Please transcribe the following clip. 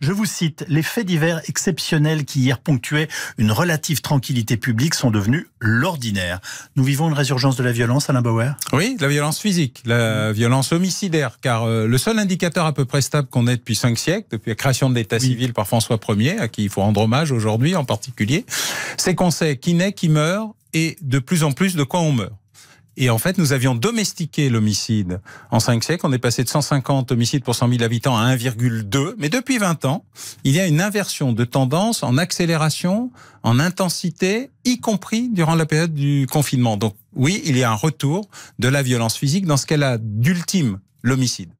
Je vous cite, les faits divers exceptionnels qui hier ponctuaient une relative tranquillité publique sont devenus l'ordinaire. Nous vivons une résurgence de la violence, Alain Bauer Oui, la violence physique, la violence homicidaire, car euh, le seul indicateur à peu près stable qu'on ait depuis cinq siècles, depuis la création de l'État civil par François Ier, à qui il faut rendre hommage aujourd'hui en particulier, c'est qu'on sait qui naît, qui meurt, et de plus en plus de quoi on meurt. Et en fait, nous avions domestiqué l'homicide. En 5 siècles, on est passé de 150 homicides pour 100 000 habitants à 1,2. Mais depuis 20 ans, il y a une inversion de tendance en accélération, en intensité, y compris durant la période du confinement. Donc oui, il y a un retour de la violence physique dans ce qu'elle a d'ultime, l'homicide.